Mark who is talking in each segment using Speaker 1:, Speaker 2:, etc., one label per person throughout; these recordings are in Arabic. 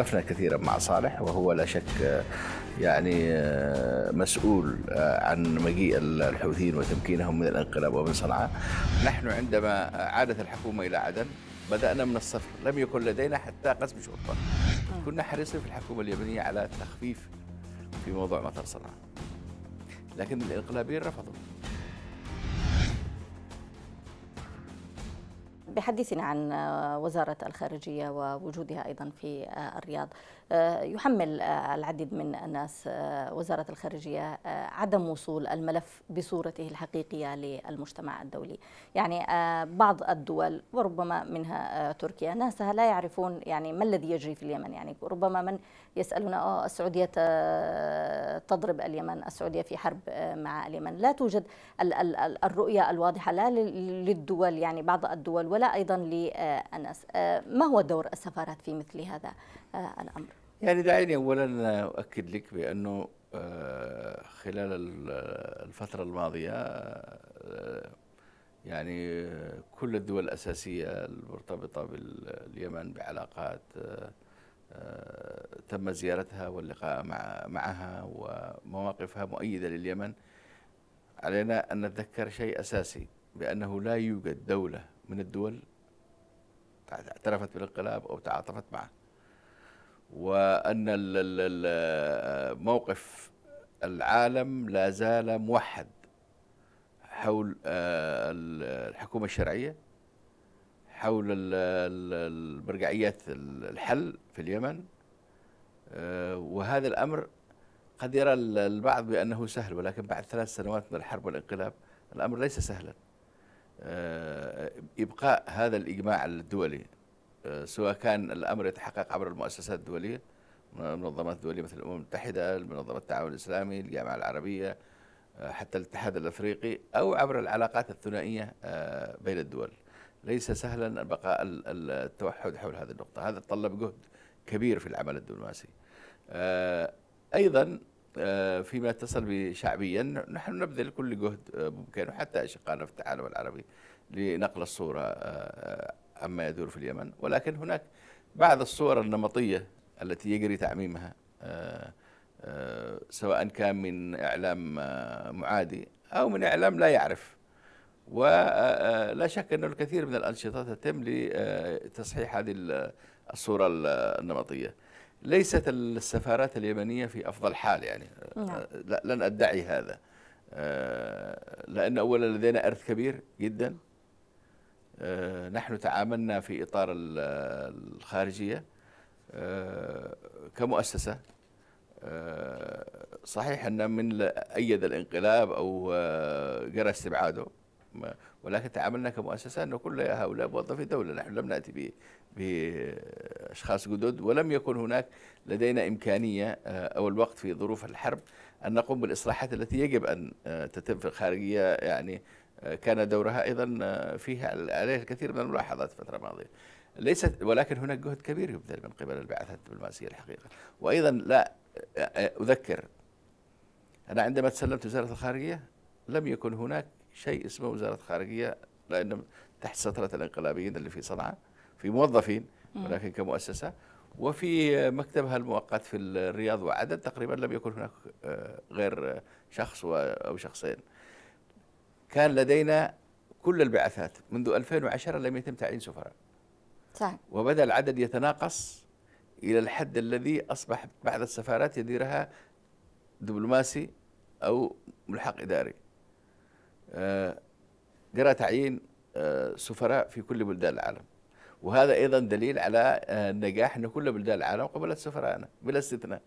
Speaker 1: اختلفنا كثيرا مع صالح وهو لا شك آه، يعني آه، مسؤول آه، عن مجيء الحوثيين وتمكينهم من الانقلاب ومن صنعاء نحن عندما عادت الحكومة إلى عدن بدأنا من الصفر لم يكن لدينا حتى قسم شرطة كنا حريصين في الحكومة اليمنية على التخفيف في موضوع مطار صنعاء لكن الانقلابيين رفضوا
Speaker 2: بحديثنا عن وزارة الخارجية ووجودها أيضا في الرياض آه، يحمل آه، العديد من الناس آه، وزارة الخارجية عدم وصول الملف بصورته الحقيقية للمجتمع الدولي يعني بعض الدول وربما منها تركيا ناسها لا يعرفون يعني ما الذي يجري في اليمن يعني ربما من يسألنا السعودية تضرب اليمن السعودية في حرب مع اليمن لا توجد الرؤية الواضحة لا للدول يعني بعض الدول ولا أيضا للناس ما هو دور السفارات في مثل هذا الأمر؟
Speaker 1: يعني دعيني أولا أؤكد لك بأنه آه، خلال الفترة الماضية آه، يعني آه، كل الدول الأساسية المرتبطة باليمن بعلاقات تم زيارتها واللقاء معها ومواقفها مؤيدة لليمن علينا أن نتذكر شيء أساسي بأنه لا يوجد دولة من الدول اعترفت بالانقلاب أو تعاطفت معه وأن موقف العالم لا زال موحد حول آه، الحكومة الشرعية حول المرجعيات الحل في اليمن آه، وهذا الأمر قد يرى البعض بأنه سهل ولكن بعد ثلاث سنوات من الحرب والانقلاب الأمر ليس سهلا آه، إبقاء هذا الإجماع الدولي آه، سواء كان الأمر يتحقق عبر المؤسسات الدولية منظمات دولية مثل الأمم المتحدة منظمة التعاون الإسلامي الجامعة العربية آه، حتى الاتحاد الأفريقي أو عبر العلاقات الثنائية آه، بين الدول ليس سهلا بقاء التوحد حول هذه النقطة هذا تطلب جهد كبير في العمل الدبلوماسي أيضا فيما يتصل بشعبيا نحن نبذل كل جهد ممكن وحتى أشقائنا في التعاون العربي لنقل الصورة عما يدور في اليمن ولكن هناك بعض الصور النمطية التي يجري تعميمها آه، آه، سواء كان من إعلام آه، معادي أو من إعلام لا يعرف ولا شك أن الكثير من الأنشطة تتم لتصحيح هذه الصورة النمطية ليست السفارات اليمنية في أفضل حال يعني نعم. لن أدعي هذا لأن أولا لدينا أرث كبير جدا آه، نحن تعاملنا في إطار الخارجية آه، كمؤسسة آه، صحيح أن من أيد الانقلاب أو جرى استبعاده ولكن تعاملنا كمؤسسة أن كل هؤلاء موظفي دولة نحن لم نأتي بأشخاص جدد ولم يكن هناك لدينا إمكانية أو الوقت في ظروف الحرب أن نقوم بالإصلاحات التي يجب أن تتم في الخارجية يعني كان دورها أيضا فيها عليه الكثير من الملاحظات الفترة الماضية ليست ولكن هناك جهد كبير يبذل من قبل البعثة الدبلوماسية الحقيقة وأيضا لا أذكر أنا عندما تسلمت وزارة الخارجية لم يكن هناك شيء اسمه وزارة خارجية لان تحت سطرة الانقلابيين اللي في صنعاء في موظفين ولكن كمؤسسة وفي مكتبها المؤقت في الرياض وعدد تقريبا لم يكن هناك آه، غير شخص أو شخصين كان لدينا كل البعثات منذ 2010 لم يتم تعيين سفراء صح وبدا العدد يتناقص الى الحد الذي اصبح بعض السفارات يديرها دبلوماسي او ملحق اداري آه، جرى تعيين آه، سفراء في كل بلدان العالم وهذا ايضا دليل على النجاح آه، ان كل بلدان العالم قبلت سفراءنا بلا استثناء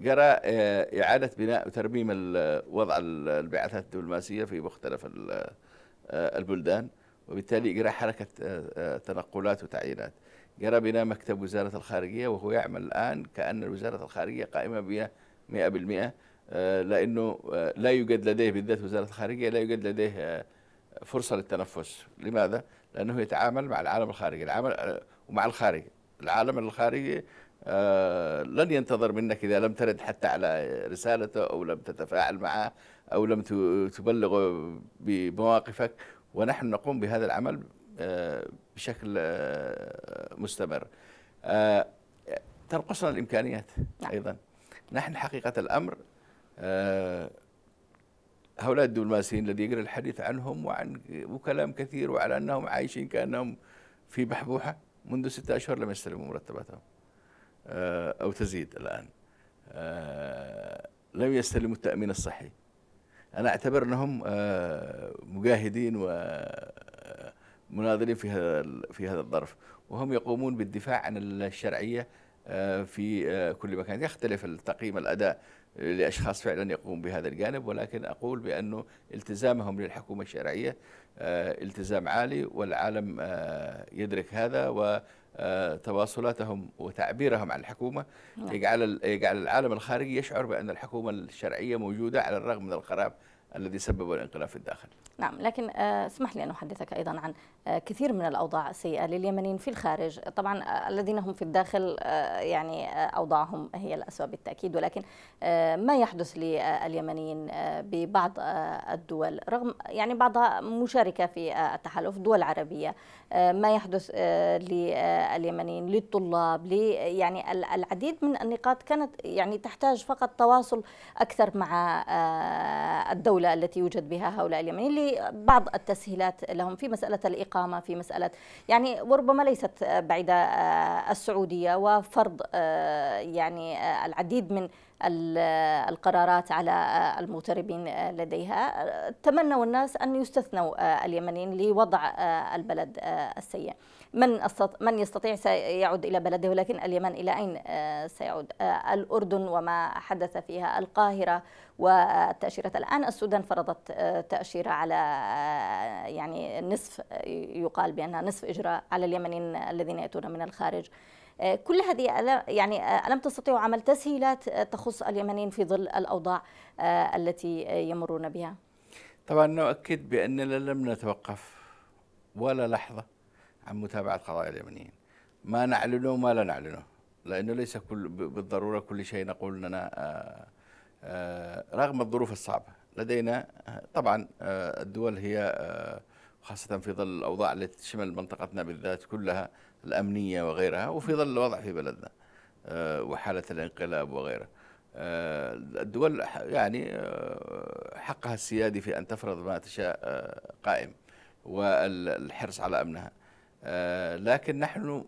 Speaker 1: جرى آه، إعادة بناء وترميم آه، وضع آه، البعثات الدبلوماسية في مختلف البلدان وبالتالي جرى حركة تنقلات وتعيينات جرى بناء مكتب وزارة الخارجية وهو يعمل الآن كأن وزارة الخارجية قائمة ب 100% لأنه لا يوجد لديه بالذات وزارة الخارجية لا يوجد لديه فرصة للتنفس لماذا؟ لأنه يتعامل مع العالم الخارجي العمل ومع الخارج العالم الخارجي آه، لن ينتظر منك إذا لم ترد حتى على رسالته أو لم تتفاعل معه أو لم تبلغه بمواقفك ونحن نقوم بهذا العمل آه، بشكل آه، مستمر تنقصنا الإمكانيات نعم. أيضا نحن حقيقة الأمر هؤلاء الدبلوماسيين الذي يقرأ الحديث عنهم وعن وكلام كثير وعلى أنهم عايشين كأنهم في بحبوحة منذ ستة أشهر لم يستلموا مرتباتهم آه، أو تزيد الآن آه، لم يستلموا التأمين الصحي أنا أعتبر أنهم آه، مجاهدين ومناضلين في هذا في هذا الظرف وهم يقومون بالدفاع عن الشرعية في كل مكان يختلف التقييم الأداء لأشخاص فعلا يقومون بهذا الجانب ولكن أقول بأنه التزامهم للحكومة الشرعية التزام عالي والعالم يدرك هذا و تواصلاتهم وتعبيرهم عن الحكومة نعم. يجعل يجعل العالم الخارجي يشعر بأن الحكومة الشرعية موجودة على الرغم من الخراب الذي سبب الانقلاب في الداخل
Speaker 2: نعم لكن آه، اسمح لي أن أحدثك أيضا عن آه، كثير من الأوضاع السيئة لليمنيين في الخارج طبعا آه، الذين هم في الداخل يعني أوضاعهم هي الأسوأ بالتأكيد ولكن ما يحدث لليمنيين ببعض الدول رغم يعني بعضها مشاركة في التحالف دول عربية ما يحدث آه، لليمنيين للطلاب يعني العديد من النقاط كانت يعني تحتاج فقط تواصل أكثر مع آه، الدولة التي يوجد بها هؤلاء اليمنيين لبعض التسهيلات لهم في مسألة الإقامة في مسألة يعني وربما ليست بعيدة آه، السعودية وفرض يعني العديد من القرارات على المغتربين لديها تمنوا الناس أن يستثنوا اليمنيين لوضع البلد السيء من من يستطيع سيعود الى بلده ولكن اليمن الى اين سيعود؟ الاردن وما حدث فيها، القاهره والتاشيرات، الان السودان فرضت تاشيره على يعني نصف يقال بانها نصف اجراء على اليمنيين الذين ياتون من الخارج. آه، كل هذه يعني آه، ألم تستطيعوا عمل تسهيلات آه، تخص اليمنيين في ظل الأوضاع التي يمرون بها؟
Speaker 1: طبعا نؤكد بأننا لم نتوقف ولا لحظة عن متابعة قضايا اليمنيين ما نعلنه ما لا نعلنه لأنه ليس كل بالضرورة كل شيء نقول لنا رغم الظروف الصعبة لدينا طبعا الدول هي خاصة في ظل الأوضاع التي تشمل منطقتنا بالذات كلها الأمنية وغيرها وفي ظل الوضع في بلدنا آه، وحالة الانقلاب وغيره آه، الدول يعني آه، حقها السيادي في أن تفرض ما تشاء قائم والحرص على أمنها لكن نحن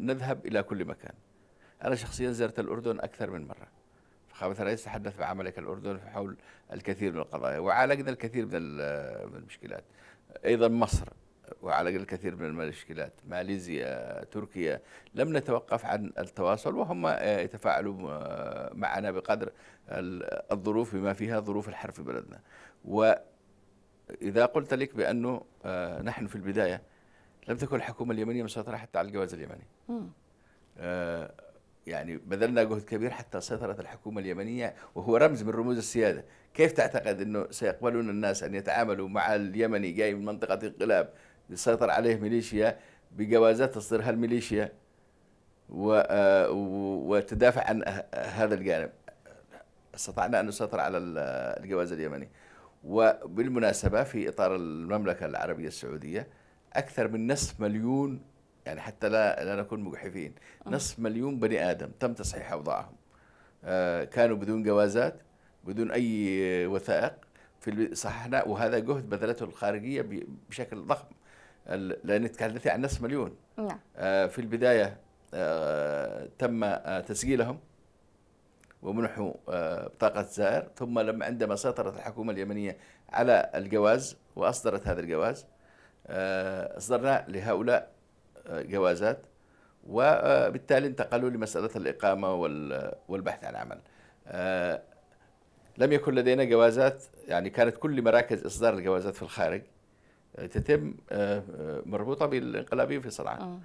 Speaker 1: نذهب إلى كل مكان أنا شخصيا زرت الأردن أكثر من مرة فخامة الرئيس تحدث بعملك عملك الأردن حول الكثير من القضايا وعالجنا الكثير من المشكلات أيضا مصر وعلى الكثير من المشكلات ماليزيا تركيا لم نتوقف عن التواصل وهم آه، يتفاعلوا آه، معنا بقدر الظروف بما فيها ظروف الحرب في بلدنا وإذا قلت لك بأنه آه، نحن في البداية لم تكن الحكومة اليمنية مسيطرة حتى على الجواز اليمني يعني بذلنا جهد كبير حتى سيطرت الحكومة اليمنية وهو رمز من رموز السيادة كيف تعتقد أنه سيقبلون الناس أن يتعاملوا مع اليمني جاي من منطقة انقلاب يسيطر عليه ميليشيا بجوازات الميليشيا هالميليشيا آه، وتدافع عن هذا الجانب استطعنا أن نسيطر على آه، الجواز اليمني وبالمناسبة في إطار المملكة العربية السعودية أكثر من نصف مليون يعني حتى لا لا نكون مجحفين آه. نصف مليون بني آدم تم تصحيح أوضاعهم كانوا بدون جوازات بدون أي وثائق في صححنا وهذا جهد بذلته الخارجية بشكل ضخم لان تكلمت عن نصف مليون نعم آه، في البدايه آه، تم آه، تسجيلهم ومنحوا بطاقة زائر ثم لما عندما سيطرت الحكومة اليمنية على الجواز وأصدرت هذا الجواز أصدرنا لهؤلاء جوازات وبالتالي انتقلوا لمسألة الإقامة والبحث عن عمل لم يكن لدينا جوازات يعني كانت كل مراكز إصدار الجوازات في الخارج تتم آه، آه، مربوطه بالانقلابيين في صنعاء آه.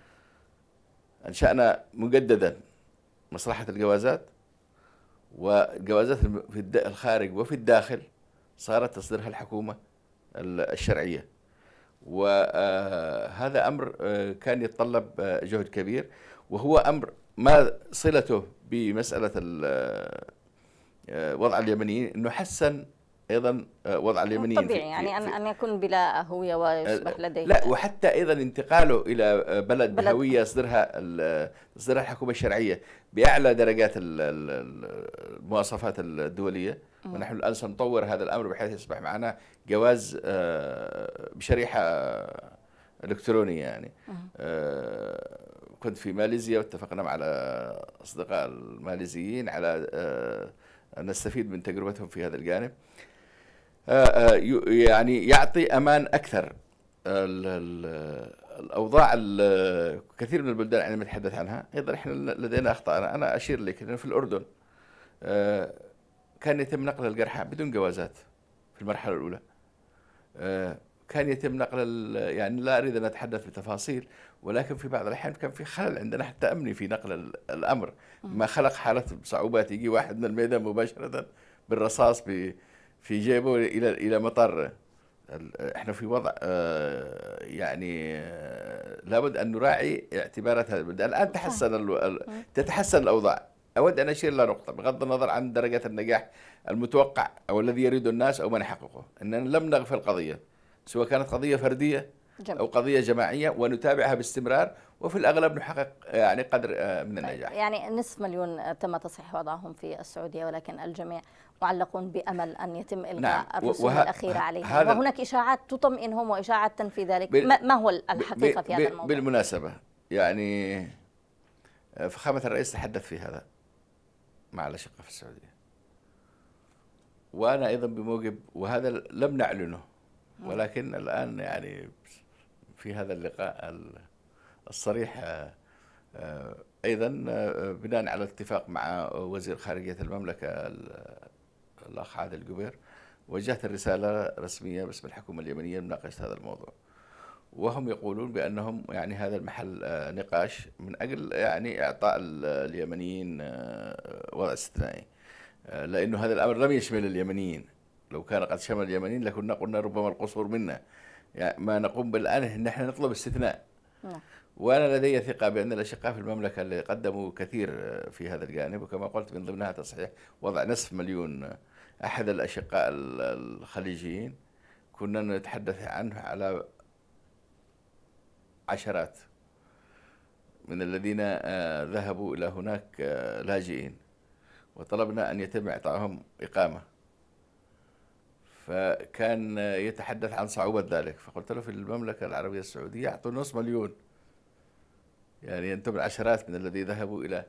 Speaker 1: انشانا مجددا مصلحه الجوازات والجوازات في الخارج وفي الداخل صارت تصدرها الحكومه الشرعيه وهذا امر كان يتطلب جهد كبير وهو امر ما صلته بمساله وضع اليمنيين انه حسن ايضا آه، وضع آه، اليمنيين طبيعي يعني ان ان
Speaker 2: يكون بلا هويه ويصبح آه، لديه لا
Speaker 1: وحتى ايضا انتقاله الى بلد, بلد بهويه يصدرها تصدرها الحكومه الشرعيه باعلى درجات المواصفات الدوليه ونحن الان سنطور هذا الامر بحيث يصبح معنا جواز بشريحه الكترونيه يعني كنت في ماليزيا واتفقنا مع اصدقاء الماليزيين على ان نستفيد من تجربتهم في هذا الجانب آه، آه، يعني يعطي امان اكثر الاوضاع كثير من البلدان عندما نتحدث عنها ايضا احنا لدينا اخطاء انا اشير لك انه في الاردن آه، كان يتم نقل الجرحى بدون جوازات في المرحله الاولى كان يتم نقل يعني لا اريد ان اتحدث بتفاصيل ولكن في بعض الاحيان كان في خلل عندنا حتى امني في نقل الامر ما خلق حاله صعوبات يجي واحد من الميدان مباشره بالرصاص ب في جيبه الى الى مطار احنا في وضع آه، يعني آه، لابد ان نراعي اعتبارات هذا البلد الان تحسن تتحسن الاوضاع اود ان اشير الى نقطه بغض النظر عن درجه النجاح المتوقع او الذي يريده الناس او من يحققه اننا لم نغفل قضيه سواء كانت قضيه فرديه جميل. او قضيه جماعيه ونتابعها باستمرار وفي الاغلب نحقق يعني قدر آه، من النجاح. طيب،
Speaker 2: يعني نصف مليون آه، تم تصحيح وضعهم في السعوديه ولكن الجميع معلقون بامل ان يتم الغاء نعم. الرسوم وه... الاخيره عليهم وهناك اشاعات تطمئنهم واشاعات تنفي ذلك بال... ما هو الحقيقه ب... في هذا الموضوع؟
Speaker 1: بالمناسبه يعني آه، فخامه الرئيس تحدث في هذا مع الاشقه في السعوديه. وانا ايضا بموجب وهذا لم نعلنه ولكن الان يعني في هذا اللقاء الصريح آه، آه، ايضا آه، بناء على اتفاق مع وزير خارجيه المملكه الاخ عادل القبير وجهت الرساله رسميه باسم الحكومه اليمنيه لمناقشه هذا الموضوع وهم يقولون بانهم يعني هذا المحل نقاش من اجل يعني اعطاء اليمنيين وضع استثنائي لانه هذا الامر لم يشمل اليمنيين لو كان قد شمل اليمنيين لكنا قلنا ربما القصور منا يعني ما نقوم بالآن أن احنا نطلب استثناء نعم. وأنا لدي ثقة بأن الأشقاء في المملكة اللي قدموا كثير في هذا الجانب وكما قلت من ضمنها تصحيح وضع نصف مليون أحد الأشقاء الخليجيين كنا نتحدث عنه على عشرات من الذين آه، ذهبوا إلى هناك آه، لاجئين وطلبنا أن يتم إعطائهم إقامة فكان يتحدث عن صعوبة ذلك فقلت له في المملكة العربية السعودية أعطوا نص مليون يعني أنتم العشرات من الذي ذهبوا إلى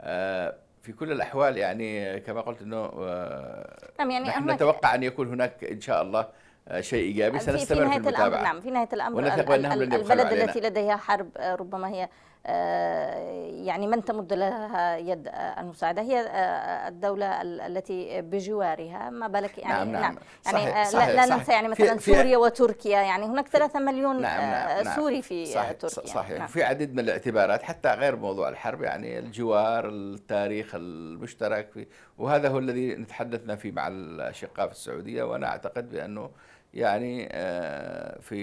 Speaker 1: آه، في كل الأحوال يعني كما قلت أنه آه،
Speaker 2: نعم يعني نحن نتوقع
Speaker 1: أن يكون هناك إن شاء الله آه، شيء ايجابي سنستمر في, في نهايه في الامر نعم
Speaker 2: في نهايه الامر البلد التي لديها حرب ربما هي آه، يعني من تمد لها يد المساعده هي آه، آه، الدوله التي بجوارها ما بالك يعني نعم, نعم. نعم. يعني صحيح. صحيح. لا, ننسى يعني مثلا في سوريا وتركيا يعني هناك 3 مليون نعم. نعم،, نعم. سوري في صحيح. تركيا صحيح نعم. في
Speaker 1: عديد من الاعتبارات حتى غير موضوع الحرب يعني الجوار التاريخ المشترك في وهذا هو الذي نتحدثنا فيه مع الاشقاء في السعوديه وانا اعتقد بانه يعني آه، في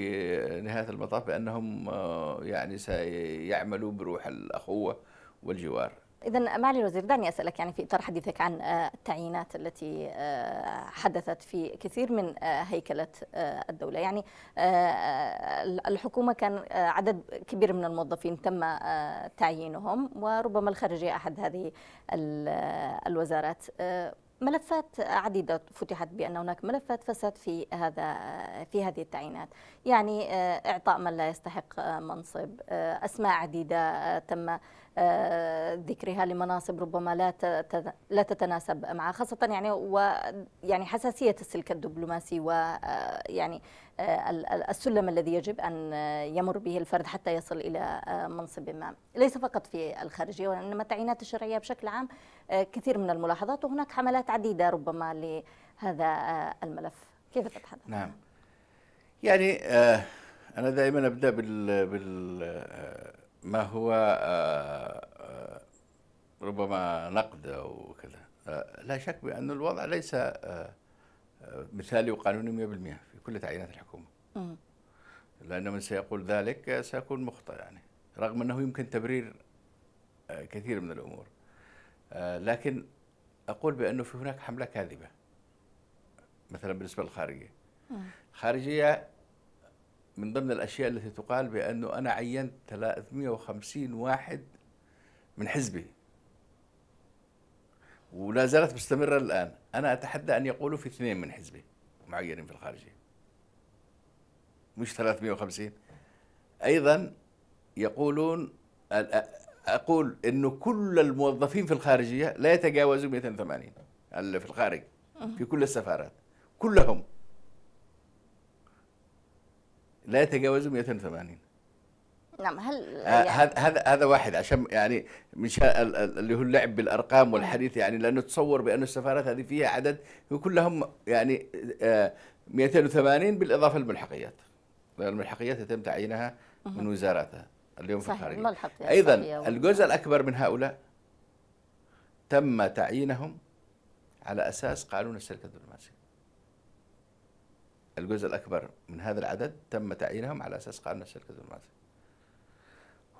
Speaker 1: نهاية المطاف بأنهم آه، يعني سيعملوا بروح الأخوة والجوار
Speaker 2: إذا معالي الوزير دعني أسألك يعني في إطار حديثك عن آه، التعيينات التي حدثت في كثير من هيكلة الدولة يعني الحكومة كان عدد كبير من الموظفين تم تعيينهم وربما الخارجية أحد هذه الوزارات ملفات عديدة فتحت بأن هناك ملفات فساد في هذا في هذه التعيينات يعني آه، إعطاء من لا يستحق آه، منصب آه، أسماء عديدة تم ذكرها لمناصب ربما لا لا تتناسب معها خاصة يعني ويعني حساسية السلك الدبلوماسي ويعني السلم الذي يجب أن يمر به الفرد حتى يصل إلى منصب ما ليس فقط في الخارجية وإنما التعيينات الشرعية بشكل عام كثير من الملاحظات وهناك حملات عديدة ربما لهذا الملف كيف تتحدث؟
Speaker 1: نعم يعني آه, أنا دائما أبدأ بال, بال آه, ما هو آه, ربما نقد أو كذا لا شك بأن الوضع ليس مثالي وقانوني 100% في كل تعيينات الحكومة لأن من سيقول ذلك سيكون مخطئ يعني رغم أنه يمكن تبرير كثير من الأمور لكن أقول بأنه في هناك حملة كاذبة مثلا بالنسبة للخارجية خارجية من ضمن الأشياء التي تقال بأنه أنا عينت 350 واحد من حزبي ولا زالت مستمرة الآن أنا أتحدى أن يقولوا في اثنين من حزبي معينين في الخارجية مش 350 أيضا يقولون أقول أنه كل الموظفين في الخارجية لا يتجاوزوا 280 في الخارج في كل السفارات كلهم لا يتجاوز 280
Speaker 2: نعم هل آه، يعني هذا
Speaker 1: يعني هذا واحد عشان يعني مش اللي هو اللعب بالارقام والحديث يعني لانه تصور بان السفارات هذه فيها عدد كلهم يعني 280 آه، بالاضافه للملحقيات الملحقيات يتم تعيينها من وزاراتها اليوم في الخارجيه ايضا الجزء الاكبر من هؤلاء تم تعيينهم على اساس قانون السلك الدبلوماسي الجزء الأكبر من هذا العدد تم تعيينهم على أساس قانون الشركة الدبلوماسية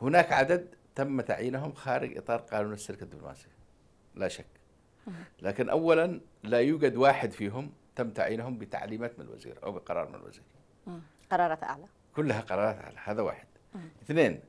Speaker 1: هناك عدد تم تعيينهم خارج إطار قانون الشركة الدبلوماسية لا شك لكن أولا لا يوجد واحد فيهم تم تعيينهم بتعليمات من الوزير أو بقرار من الوزير قرارات أعلى كلها قرارات أعلى هذا واحد اثنين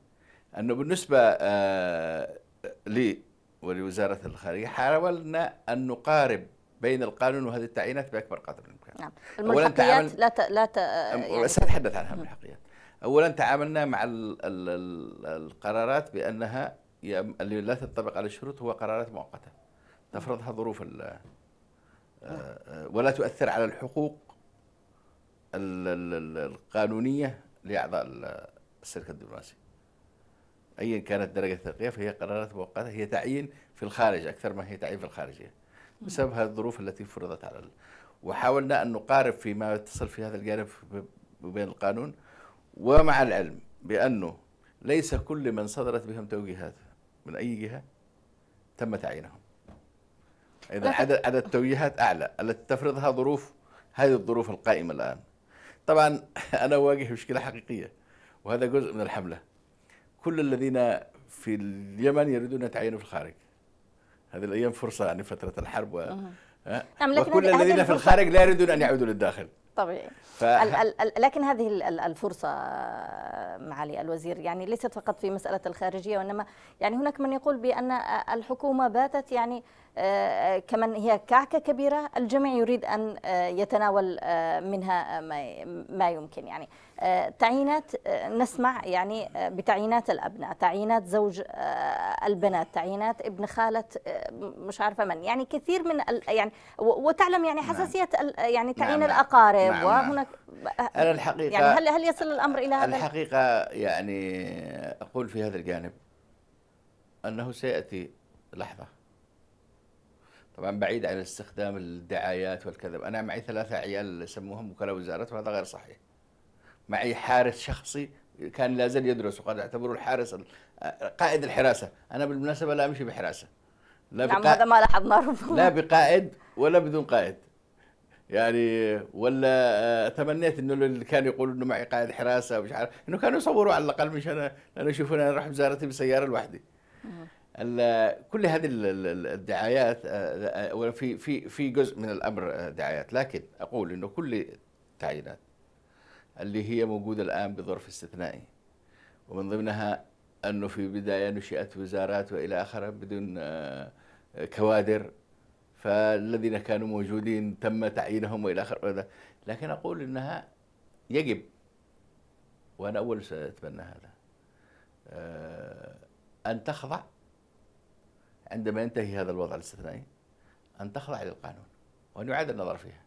Speaker 1: أنه بالنسبة آه لي ولوزارة الخارجية حاولنا أن نقارب بين القانون وهذه التعيينات باكبر قدر الامكان.
Speaker 2: نعم، الملحقيات لا ت... لا ت... يعني
Speaker 1: ساتحدث عن الملحقيات. اولا تعاملنا مع ال ال القرارات بانها اللي لا تنطبق على الشروط هو قرارات مؤقته تفرضها ظروف ال... آه، آه، ولا تؤثر على الحقوق القانونيه لاعضاء السلك الدبلوماسي. ايا كانت درجه الترقيه فهي قرارات مؤقته هي تعيين في الخارج اكثر ما هي تعيين في الخارجيه. بسبب هذه الظروف التي فرضت على وحاولنا أن نقارب فيما يتصل في هذا الجانب بين القانون ومع العلم بأنه ليس كل من صدرت بهم توجيهات من أي جهة تم تعيينهم إذا عدد عدد التوجيهات أعلى التي تفرضها ظروف هذه الظروف القائمة الآن طبعا أنا أواجه مشكلة حقيقية وهذا جزء من الحملة كل الذين في اليمن يريدون تعيينه في الخارج هذه الايام فرصه يعني فتره الحرب و... نعم لكن وكل الذين في الخارج لا يريدون ان يعودوا للداخل
Speaker 2: طبيعي ف... ال ال لكن هذه الفرصة آه، معالي الوزير يعني ليست فقط في مسألة الخارجية وإنما يعني هناك من يقول بأن آه، الحكومة باتت يعني آه، كمان هي كعكة كبيرة الجميع يريد أن آه، يتناول آه، منها ما يمكن يعني تعيينات نسمع يعني بتعيينات الأبناء تعيينات زوج البنات تعيينات ابن خالة مش عارفة من يعني كثير من يعني وتعلم يعني نعم. حساسية يعني نعم، تعيين نعم. الأقارب وهناك
Speaker 1: أنا الحقيقة يعني هل
Speaker 2: هل يصل الأمر إلى هذا
Speaker 1: الحقيقة يعني أقول في هذا الجانب أنه سيأتي لحظة طبعا بعيد عن استخدام الدعايات والكذب انا معي ثلاثه عيال يسموهم وكلاء وزارات وهذا غير صحيح معي حارس شخصي كان لازال يدرس وقد اعتبره الحارس قائد الحراسه انا بالمناسبه لا امشي بحراسه لا نعم هذا
Speaker 2: ما لاحظناه لا
Speaker 1: بقائد ولا بدون قائد يعني ولا آه، تمنيت انه اللي كان يقول انه معي قائد حراسه ومش عارف انه كانوا يصوروا على الاقل مش انا لانه يشوفوني انا اروح بزارتي بسياره لوحدي كل هذه الدعايات آه، آه، في في في جزء من الامر آه، دعايات لكن اقول انه كل التعيينات اللي هي موجوده الان بظرف استثنائي ومن ضمنها انه في بدايه نشئت وزارات والى اخره بدون كوادر فالذين كانوا موجودين تم تعيينهم والى اخره لكن اقول انها يجب وانا اول ساتمنى هذا ان تخضع عندما ينتهي هذا الوضع الاستثنائي أن تخضع للقانون وأن يعاد النظر فيها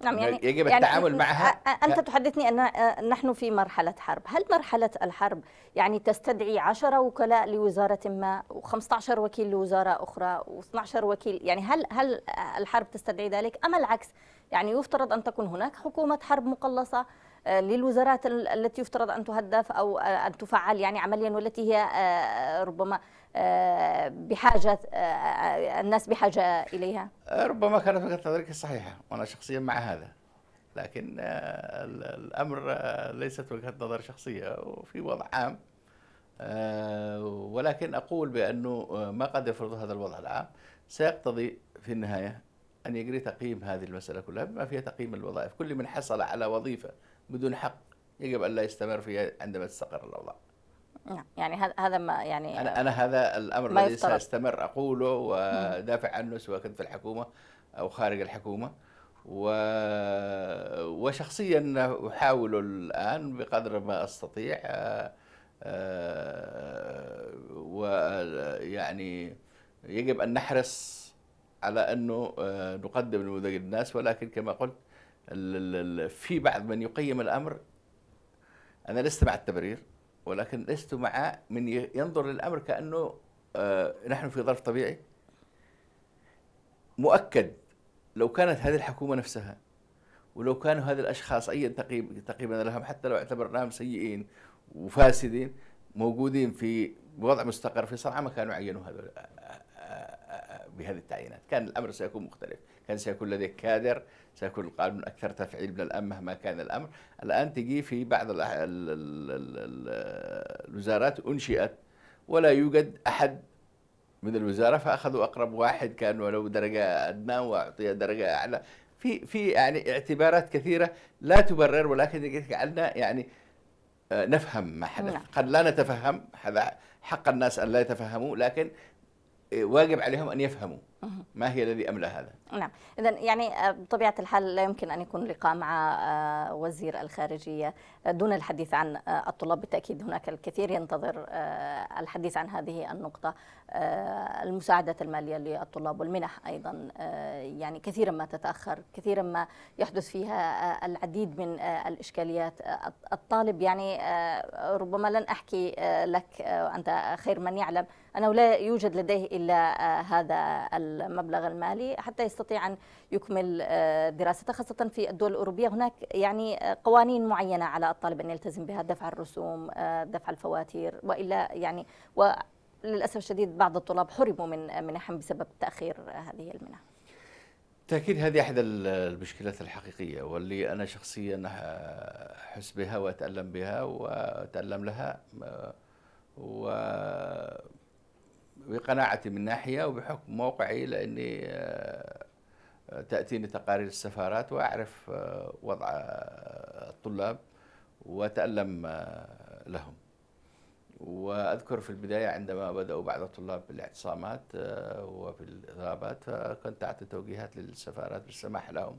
Speaker 1: نعم يعني يجب يعني التعامل معها أنت
Speaker 2: تحدثني أن نحن في مرحلة حرب هل مرحلة الحرب يعني تستدعي 10 وكلاء لوزارة ما و15 وكيل لوزارة أخرى و12 وكيل يعني هل هل الحرب تستدعي ذلك أم العكس يعني يفترض أن تكون هناك حكومة حرب مقلصة للوزارات التي يفترض أن تهدف أو أن تفعل يعني عمليا والتي هي ربما بحاجه الناس بحاجه اليها؟
Speaker 1: ربما كانت وجهه نظرك صحيحه وانا شخصيا مع هذا لكن آه، الامر آه، ليست وجهه نظر شخصيه وفي وضع عام آه، ولكن اقول بانه ما قد يفرضه هذا الوضع العام سيقتضي في النهايه ان يجري تقييم هذه المساله كلها بما فيها تقييم الوظائف كل من حصل على وظيفه بدون حق يجب ان لا يستمر فيها عندما تستقر الاوضاع
Speaker 2: نعم يعني هذا ما يعني انا
Speaker 1: انا هذا الامر الذي ساستمر اقوله ودافع عنه سواء كنت في الحكومه او خارج الحكومه و... وشخصيا احاول الان بقدر ما استطيع آه، آه، ويعني يجب ان نحرص على انه آه، نقدم نموذج الناس ولكن كما قلت في بعض من يقيم الامر انا لست مع التبرير ولكن لست مع من ينظر للامر كانه آه، نحن في ظرف طبيعي مؤكد لو كانت هذه الحكومه نفسها ولو كانوا هذه الاشخاص اي تقريبا لهم حتى لو اعتبرناهم سيئين وفاسدين موجودين في وضع مستقر في صنعاء ما كانوا عينوا هذا آه، آه، بهذه التعيينات كان الامر سيكون مختلف كان سيكون لديك كادر سيكون القانون أكثر تفعيل من الان مهما كان الأمر الآن تجي في بعض الوزارات أنشئت ولا يوجد أحد من الوزارة فأخذوا أقرب واحد كان ولو درجة أدنى وأعطي درجة أعلى في في يعني اعتبارات كثيرة لا تبرر ولكن جعلنا يعني آه، نفهم ما حدث نعم. قد لا نتفهم هذا حق الناس أن لا يتفهموا لكن آه، واجب عليهم أن يفهموا ما هي الذي أملى هذا؟
Speaker 2: نعم إذا يعني آه، بطبيعة الحال لا يمكن أن يكون لقاء مع آه، وزير الخارجية آه، دون الحديث عن الطلاب بالتأكيد هناك الكثير ينتظر الحديث عن هذه النقطة المساعدات المالية للطلاب والمنح أيضا يعني كثيرا ما تتأخر كثيرا ما يحدث فيها العديد من الإشكاليات الطالب يعني ربما لن أحكي لك أنت خير من يعلم أنه لا يوجد لديه إلا هذا المبلغ المالي حتى يستطيع أن يكمل آه، دراسته خاصة في الدول الأوروبية هناك يعني آه، قوانين معينة على الطالب أن يلتزم بها دفع الرسوم آه، دفع الفواتير وإلا يعني وللاسف الشديد بعض الطلاب حرموا من منحهم بسبب تاخير هذه المنح.
Speaker 1: تأكيد هذه أحد المشكلات الحقيقية واللي أنا شخصيا أحس بها وأتألم بها وأتألم لها و بقناعتي من ناحية وبحكم موقعي لأني آه، تأتيني تقارير السفارات وأعرف آه، وضع آه، الطلاب وأتألم لهم وأذكر في البداية عندما بدأوا بعض الطلاب بالاعتصامات وفي الإضرابات فكنت أعطي توجيهات للسفارات بالسماح لهم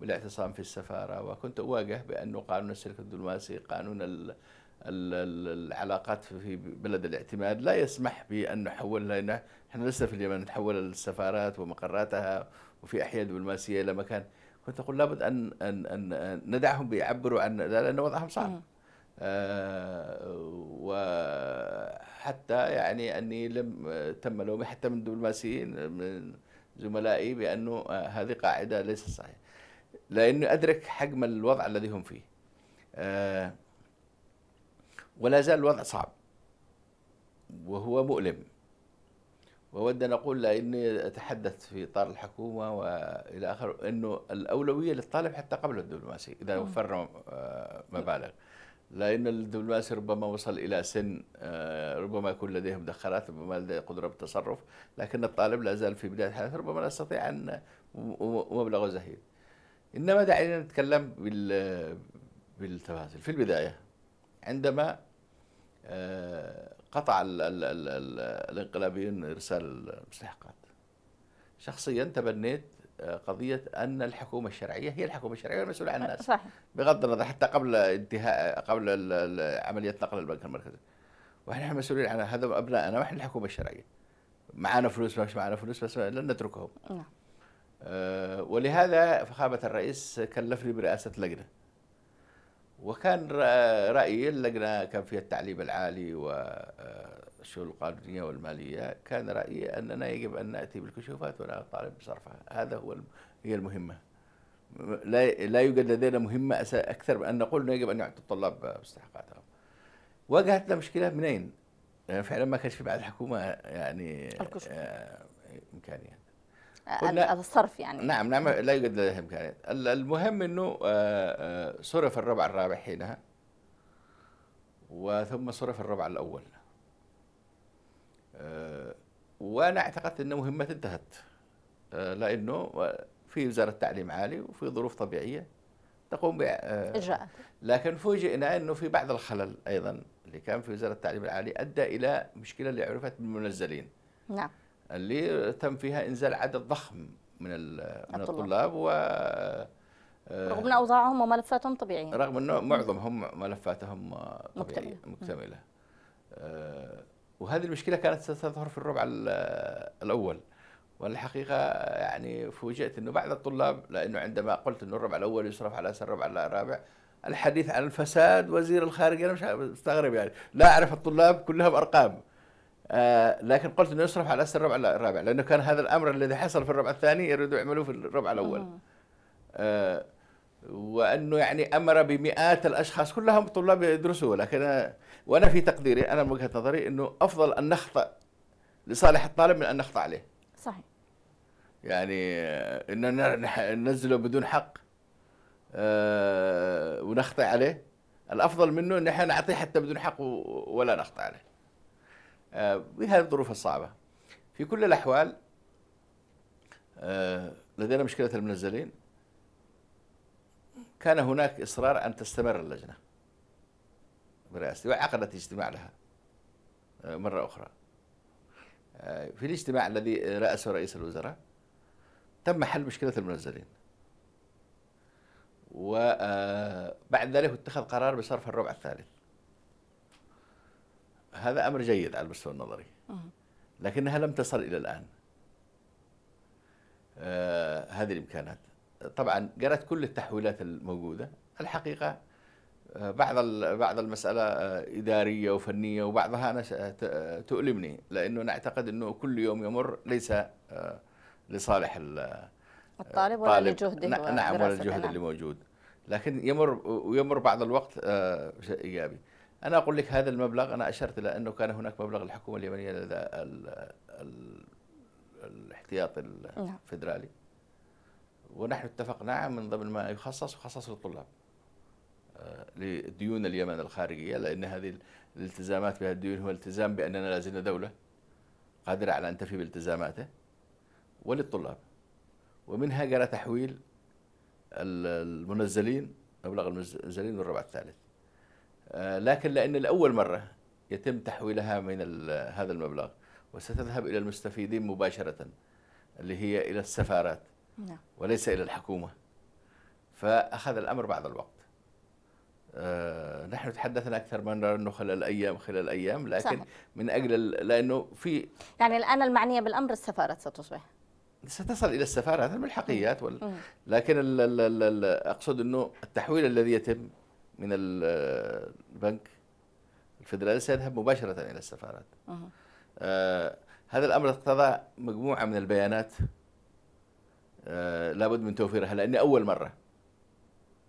Speaker 1: بالاعتصام في السفارة وكنت أواجه بأنه قانون السلك الدبلوماسي قانون العلاقات في بلد الاعتماد لا يسمح بأن نحولها لنا احنا لسه في اليمن نتحول السفارات ومقراتها وفي أحياء دبلوماسية إلى مكان كنت أقول لابد أن أن أن ندعهم بيعبروا عن لأن وضعهم صعب آه، وحتى يعني أني لم تم لومي حتى من دبلوماسيين من زملائي بأنه هذه قاعدة ليست صحيحة لأني أدرك حجم الوضع الذي هم فيه آه، ولا زال الوضع صعب وهو مؤلم وود أن أقول لأني أتحدث في إطار الحكومة وإلى آخره أنه الأولوية للطالب حتى قبل الدبلوماسي إذا وفرنا آه، مبالغ لأن الدبلوماسي ربما وصل إلى سن آه، ربما يكون لديه مدخرات ربما لديه قدرة بالتصرف لكن الطالب لا زال في بداية حياته ربما لا يستطيع أن مبلغه زهيد إنما دعينا نتكلم بالتفاصيل في البداية عندما آه، قطع الـ الـ الـ الـ الانقلابيين ارسال المستحقات شخصيا تبنيت آه، قضية أن الحكومة الشرعية هي الحكومة الشرعية المسؤولة عن الناس صحيح. بغض النظر حتى قبل انتهاء قبل عملية نقل البنك المركزي ونحن مسؤولين عن هذا أبنائنا ونحن الحكومة الشرعية معنا فلوس ما معنا فلوس بس لن نتركهم نعم. أه ولهذا فخامة الرئيس كلفني برئاسة لجنة وكان رأيي اللجنة كان فيها التعليم العالي والشؤون آه، القانونية والمالية كان رأيي أننا يجب أن نأتي بالكشوفات ولا نطالب بصرفها هذا هو هي المهمة لا لا يوجد لدينا مهمة أكثر من أن نقول أنه يجب أن يعطي الطلاب مستحقاتهم واجهتنا مشكلة منين؟ يعني فعلا ما كانش في بعد الحكومة يعني الكشوف. آه، إمكانيات
Speaker 2: الصرف يعني نعم نعم
Speaker 1: لا يوجد لديها امكانيات المهم انه آه، آه، صرف الربع الرابع حينها وثم صرف الربع الاول آه، وانا اعتقدت ان مهمه انتهت لانه في وزاره تعليم عالي وفي ظروف طبيعيه تقوم ب لكن فوجئنا انه في بعض الخلل ايضا اللي كان في وزاره التعليم العالي ادى الى مشكله اللي عرفت بالمنزلين نعم اللي تم فيها انزال عدد ضخم من من الطلاب و آه، رغم ان
Speaker 2: اوضاعهم وملفاتهم طبيعيه رغم انه معظمهم
Speaker 1: ملفاتهم طبيعيه مكتمله, مكتملة. آه، وهذه المشكله كانت ستظهر في الربع الاول والحقيقه يعني فوجئت انه بعض الطلاب لانه عندما قلت انه الربع الاول يصرف على اساس الربع الرابع الحديث عن الفساد وزير الخارجيه انا مش استغرب يعني لا اعرف الطلاب كلهم ارقام آه، لكن قلت انه يصرف على اساس الربع الرابع لانه كان هذا الامر الذي حصل في الربع الثاني يريدوا يعملوه في الربع الاول آه، وانه يعني امر بمئات الاشخاص كلهم طلاب يدرسوا لكن وانا في تقديري انا من وجهه نظري انه افضل ان نخطا لصالح الطالب من ان نخطا عليه صحيح يعني آه، ان ننزله بدون حق ونخطئ عليه الافضل منه ان احنا نعطيه حتى بدون حق ولا نخطئ عليه آه، هذه الظروف الصعبة في كل الأحوال آه، لدينا مشكلة المنزلين كان هناك إصرار أن تستمر اللجنة برئاستي وعقدت اجتماع لها آه، مرة أخرى في الاجتماع الذي رأسه رئيس الوزراء تم حل مشكلة المنزلين وبعد ذلك اتخذ قرار بصرف الربع الثالث هذا أمر جيد على المستوى النظري آه. لكنها لم تصل إلى الآن آه هذه الإمكانات طبعا قرأت كل التحويلات الموجودة الحقيقة آه بعض بعض المسألة آه إدارية وفنية وبعضها أنا تؤلمني لأنه نعتقد أنه كل يوم يمر ليس آه، لصالح آه،
Speaker 2: الطالب ولا لجهده نعم ولا الجهد نعم. اللي
Speaker 1: موجود لكن يمر ويمر بعض الوقت إيجابي أنا أقول لك هذا المبلغ أنا أشرت إلى أنه كان هناك مبلغ الحكومة اليمنية لدى الـ الـ الاحتياط نعم. الفدرالي ونحن اتفقنا من ضمن ما يخصص يخصص للطلاب آه، لديون اليمن الخارجية لأن هذه الالتزامات بهذه الديون هو التزام بأننا لازلنا دولة قادرة على أن تفي بالتزاماته وللطلاب ومنها جرى تحويل المنزلين مبلغ المنزلين للربع الثالث آه، لكن لأن لأول مرة يتم تحويلها من هذا المبلغ وستذهب إلى المستفيدين مباشرة اللي هي إلى السفارات نعم. وليس إلى الحكومة فأخذ الأمر بعض الوقت آه، نحن تحدثنا اكثر من انه خلال ايام خلال ايام لكن صحيح. من اجل لانه في
Speaker 2: يعني الان المعنيه بالامر السفارات ستصبح
Speaker 1: ستصل الى السفارات الملحقيات وال... لكن ال ال ال ال اقصد انه التحويل الذي يتم من البنك الفدرالي سيذهب مباشرة إلى السفارات أه. آه هذا الأمر اقتضى مجموعة من البيانات آه لابد من توفيرها لأن أول مرة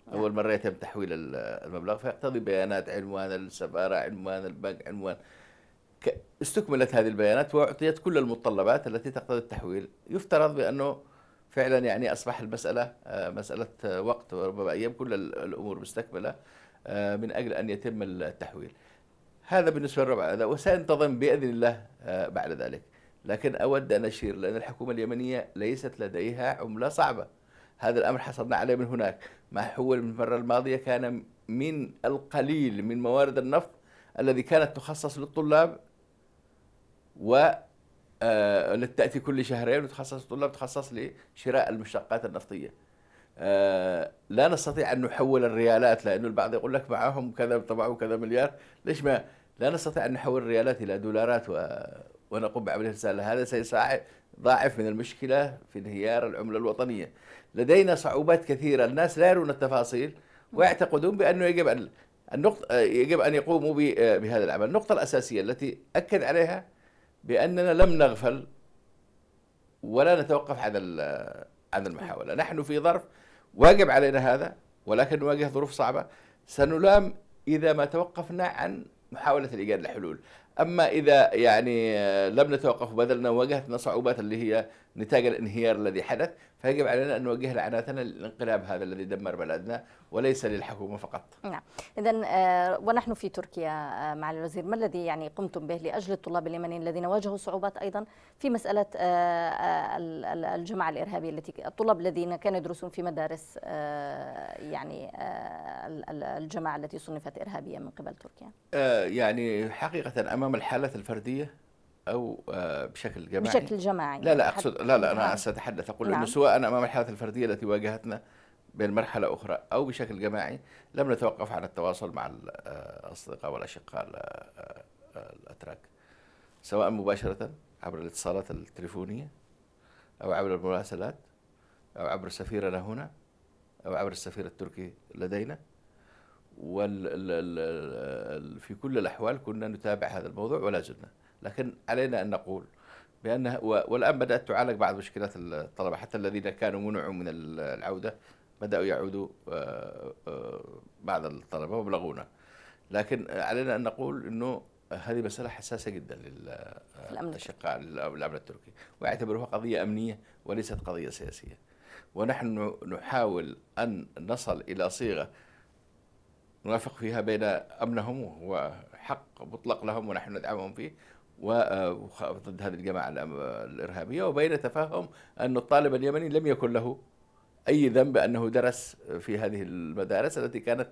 Speaker 1: نعم. أول مرة يتم تحويل المبلغ فيقتضي بيانات عنوان السفارة عنوان البنك عنوان استكملت هذه البيانات وأعطيت كل المتطلبات التي تقتضي التحويل يفترض بأنه فعلا يعني اصبح المساله آه، مساله آه، وقت وربما ايام كل الامور مستكمله آه، من اجل ان يتم التحويل. هذا بالنسبه للربع هذا وسينتظم باذن الله بعد ذلك. لكن اود ان اشير لان الحكومه اليمنيه ليست لديها عمله صعبه. هذا الامر حصلنا عليه من هناك، ما حول من المره الماضيه كان من القليل من موارد النفط الذي كانت تخصص للطلاب و آه، انك تاتي كل شهرين وتخصص طلاب تخصص لشراء المشتقات النفطيه. آه، لا نستطيع ان نحول الريالات لانه البعض يقول لك معاهم كذا طبعوا كذا مليار، ليش ما لا نستطيع ان نحول الريالات الى دولارات و... ونقوم بعمليه سهله، هذا سيساعد ضاعف من المشكله في انهيار العمله الوطنيه. لدينا صعوبات كثيره، الناس لا يرون التفاصيل ويعتقدون بانه يجب ان النقطه يجب ان يقوموا بهذا العمل، النقطه الاساسيه التي اكد عليها بأننا لم نغفل ولا نتوقف عن عن المحاولة نحن في ظرف واجب علينا هذا ولكن نواجه ظروف صعبة سنلام إذا ما توقفنا عن محاولة الإيجاد لحلول أما إذا يعني لم نتوقف وبذلنا واجهتنا صعوبات اللي هي نتاج الانهيار الذي حدث فيجب علينا أن نوجه لعناتنا للانقلاب هذا الذي دمر بلدنا وليس للحكومة فقط
Speaker 2: نعم إذا آه، ونحن في تركيا آه، مع الوزير ما الذي يعني قمتم به لأجل الطلاب اليمنيين الذين واجهوا صعوبات أيضا في مسألة آه، الجماعة الإرهابية التي الطلاب الذين كانوا يدرسون في مدارس يعني الجماعة التي صنفت إرهابية من قبل تركيا
Speaker 1: يعني حقيقة أمام الحالة الفردية او آه، بشكل جماعي بشكل
Speaker 2: جماعي لا لا اقصد لا لا انا نعم.
Speaker 1: ساتحدث اقول نعم. انه سواء امام الحالات الفرديه التي واجهتنا بين مرحله اخرى او بشكل جماعي لم نتوقف عن التواصل مع آه، الاصدقاء والاشقاء آه، الاتراك سواء مباشره عبر الاتصالات التليفونيه او عبر المراسلات او عبر سفيرنا هنا او عبر السفير التركي لدينا وفي في كل الاحوال كنا نتابع هذا الموضوع ولا زلنا لكن علينا أن نقول بأنها والآن بدأت تعالج بعض مشكلات الطلبة حتى الذين كانوا منعوا من العودة بدأوا يعودوا آه، آه، بعض الطلبة وبلغونا لكن علينا أن نقول أنه هذه مسألة حساسة جدا للأشقاء آه، للأمن التركي ويعتبروها قضية أمنية وليست قضية سياسية ونحن نحاول أن نصل إلى صيغة نوافق فيها بين أمنهم وحق مطلق لهم ونحن ندعمهم فيه وضد آه، هذه الجماعة الإرهابية وبين تفهم أن الطالب اليمني لم يكن له أي ذنب أنه درس في هذه المدارس التي كانت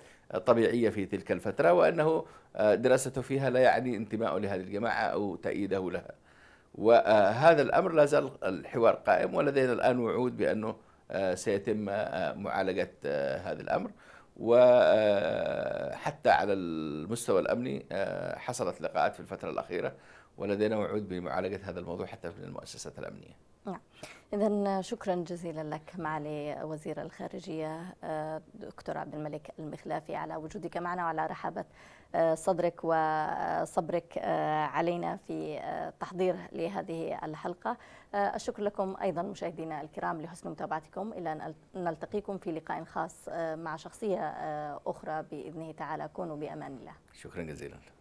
Speaker 1: طبيعية في تلك الفترة وأنه آه، دراسته فيها لا يعني انتماءه لهذه الجماعة أو تأييده لها وهذا آه، الأمر لا زال الحوار قائم ولدينا الآن وعود بأنه سيتم معالجة هذا الأمر وحتى على المستوى الأمني حصلت لقاءات في الفترة الأخيرة ولدينا وعود بمعالجه هذا الموضوع حتى من المؤسسات الامنيه.
Speaker 2: نعم. اذا شكرا جزيلا لك معالي وزير الخارجيه آه، دكتور عبد الملك المخلافي على وجودك معنا وعلى رحابه آه، صدرك وصبرك آه، علينا في التحضير لهذه الحلقه. الشكر لكم ايضا مشاهدينا الكرام لحسن متابعتكم الى ان نلتقيكم في لقاء خاص مع شخصيه اخرى باذنه تعالى كونوا بامان الله.
Speaker 1: شكرا جزيلا.